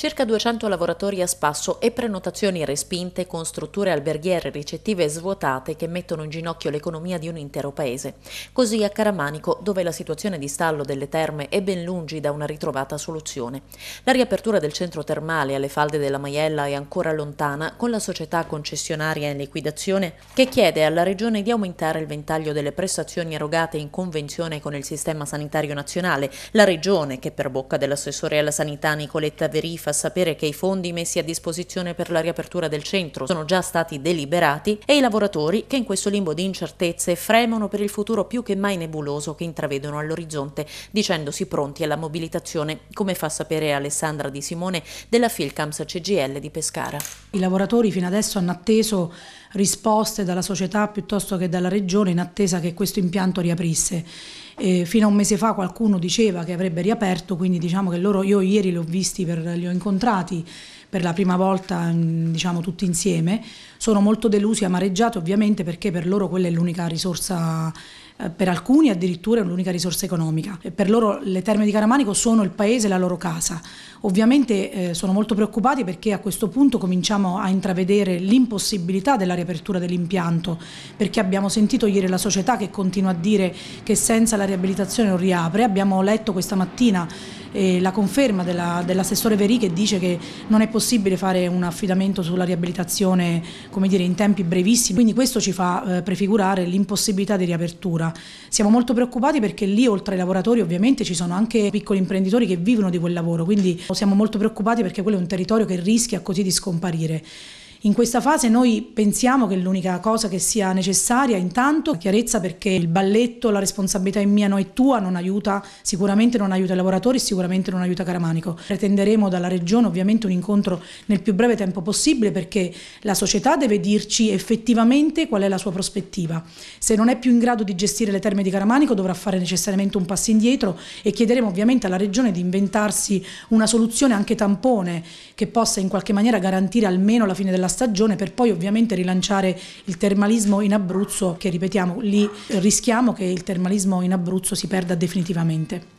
circa 200 lavoratori a spasso e prenotazioni respinte con strutture alberghiere ricettive svuotate che mettono in ginocchio l'economia di un intero paese. Così a Caramanico, dove la situazione di stallo delle terme è ben lungi da una ritrovata soluzione. La riapertura del centro termale alle falde della Maiella è ancora lontana, con la società concessionaria in liquidazione che chiede alla Regione di aumentare il ventaglio delle prestazioni erogate in convenzione con il Sistema Sanitario Nazionale, la Regione che per bocca dell'assessore alla sanità Nicoletta Verifa fa sapere che i fondi messi a disposizione per la riapertura del centro sono già stati deliberati e i lavoratori che in questo limbo di incertezze fremono per il futuro più che mai nebuloso che intravedono all'orizzonte, dicendosi pronti alla mobilitazione, come fa sapere Alessandra Di Simone della Filcams CGL di Pescara. I lavoratori fino adesso hanno atteso risposte dalla società piuttosto che dalla regione in attesa che questo impianto riaprisse eh, fino a un mese fa qualcuno diceva che avrebbe riaperto, quindi diciamo che loro, io ieri li ho visti, per, li ho incontrati per la prima volta mm, diciamo, tutti insieme, sono molto delusi e amareggiati ovviamente perché per loro quella è l'unica risorsa eh, per alcuni addirittura è l'unica risorsa economica. Per loro le terme di Caramanico sono il paese e la loro casa. Ovviamente eh, sono molto preoccupati perché a questo punto cominciamo a intravedere l'impossibilità della riapertura dell'impianto, perché abbiamo sentito ieri la società che continua a dire che senza la riabilitazione non riapre, abbiamo letto questa mattina eh, la conferma dell'assessore della Verì che dice che non è possibile possibile fare un affidamento sulla riabilitazione dire, in tempi brevissimi, quindi questo ci fa eh, prefigurare l'impossibilità di riapertura. Siamo molto preoccupati perché lì oltre ai lavoratori ovviamente ci sono anche piccoli imprenditori che vivono di quel lavoro, quindi siamo molto preoccupati perché quello è un territorio che rischia così di scomparire. In questa fase noi pensiamo che l'unica cosa che sia necessaria intanto è chiarezza perché il balletto, la responsabilità è mia, non è tua, non aiuta, sicuramente non aiuta i lavoratori, sicuramente non aiuta Caramanico. Pretenderemo dalla Regione ovviamente un incontro nel più breve tempo possibile perché la società deve dirci effettivamente qual è la sua prospettiva. Se non è più in grado di gestire le terme di Caramanico dovrà fare necessariamente un passo indietro e chiederemo ovviamente alla Regione di inventarsi una soluzione anche tampone che possa in qualche maniera garantire almeno la fine della della stagione per poi ovviamente rilanciare il termalismo in Abruzzo che ripetiamo lì rischiamo che il termalismo in Abruzzo si perda definitivamente.